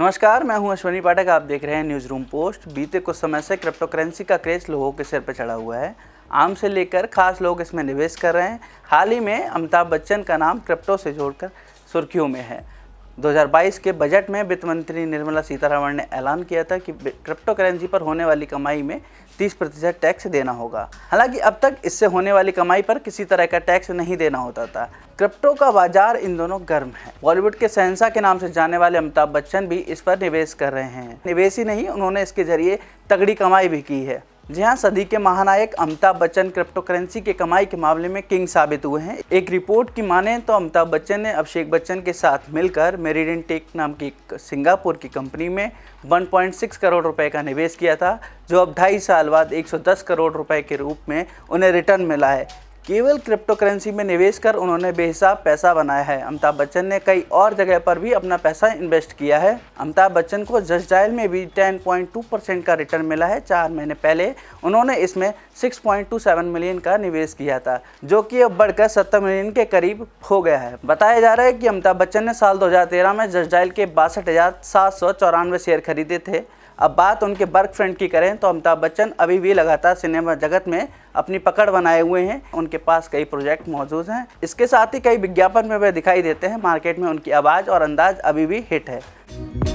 नमस्कार मैं हूं अश्वनी पाठक आप देख रहे हैं न्यूज़ रूम पोस्ट बीते कुछ समय से क्रिप्टो करेंसी का क्रेज लोगों के सिर पर चढ़ा हुआ है आम से लेकर खास लोग इसमें निवेश कर रहे हैं हाल ही में अमिताभ बच्चन का नाम क्रिप्टो से जोड़कर सुर्खियों में है 2022 के बजट में वित्त मंत्री निर्मला सीतारमण ने ऐलान किया था कि क्रिप्टो करेंसी पर होने वाली कमाई में 30 प्रतिशत टैक्स देना होगा हालांकि अब तक इससे होने वाली कमाई पर किसी तरह का टैक्स नहीं देना होता था क्रिप्टो का बाजार इन दोनों गर्म है बॉलीवुड के सहनसा के नाम से जाने वाले अमिताभ बच्चन भी इस पर निवेश कर रहे हैं निवेश ही नहीं उन्होंने इसके जरिए तगड़ी कमाई भी की है जी हाँ सदी के महानायक अमिताभ बच्चन क्रिप्टो करेंसी के कमाई के मामले में किंग साबित हुए हैं एक रिपोर्ट की माने तो अमिताभ बच्चन ने अभिषेक बच्चन के साथ मिलकर मेरीडिन टेक नाम की सिंगापुर की कंपनी में 1.6 करोड़ रुपए का निवेश किया था जो अब ढाई साल बाद 110 करोड़ रुपए के रूप में उन्हें रिटर्न मिला है केवल क्रिप्टो करेंसी में निवेश कर उन्होंने बेहिसाब पैसा बनाया है अमिताभ बच्चन ने कई और जगह पर भी अपना पैसा इन्वेस्ट किया है अमिताभ बच्चन को जस्ट में भी 10.2 परसेंट का रिटर्न मिला है चार महीने पहले उन्होंने इसमें 6.27 मिलियन का निवेश किया था जो कि अब बढ़कर सत्तर मिलियन के करीब हो गया है बताया जा रहा है कि अमिताभ बच्चन ने साल दो में जस्ट के बासठ शेयर खरीदे थे अब बात उनके वर्क फ्रेंड की करें तो अमिताभ बच्चन अभी भी लगातार सिनेमा जगत में अपनी पकड़ बनाए हुए हैं उनके पास कई प्रोजेक्ट मौजूद हैं इसके साथ ही कई विज्ञापन में वे दिखाई देते हैं मार्केट में उनकी आवाज़ और अंदाज अभी भी हिट है